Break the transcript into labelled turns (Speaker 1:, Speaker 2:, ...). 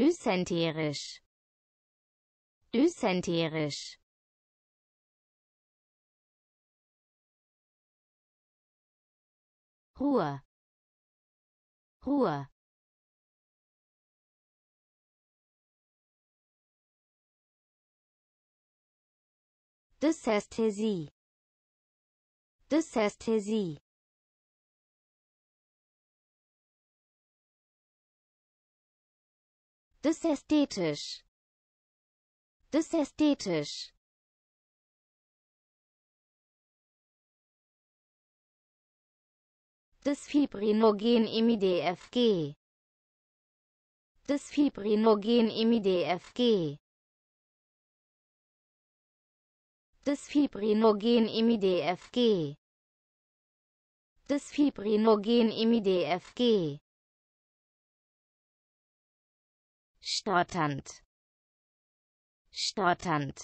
Speaker 1: dysenterisch dysenterisch Ruhe Ruhe Dysästhesie Dysästhesie Das ästhetisch. Das ästhetisch. Das Fibrinogen im IDFG. Das Fibrinogen im IDFG. Das Fibrinogen im IDFG. Das Fibrinogen im stotternd stotternd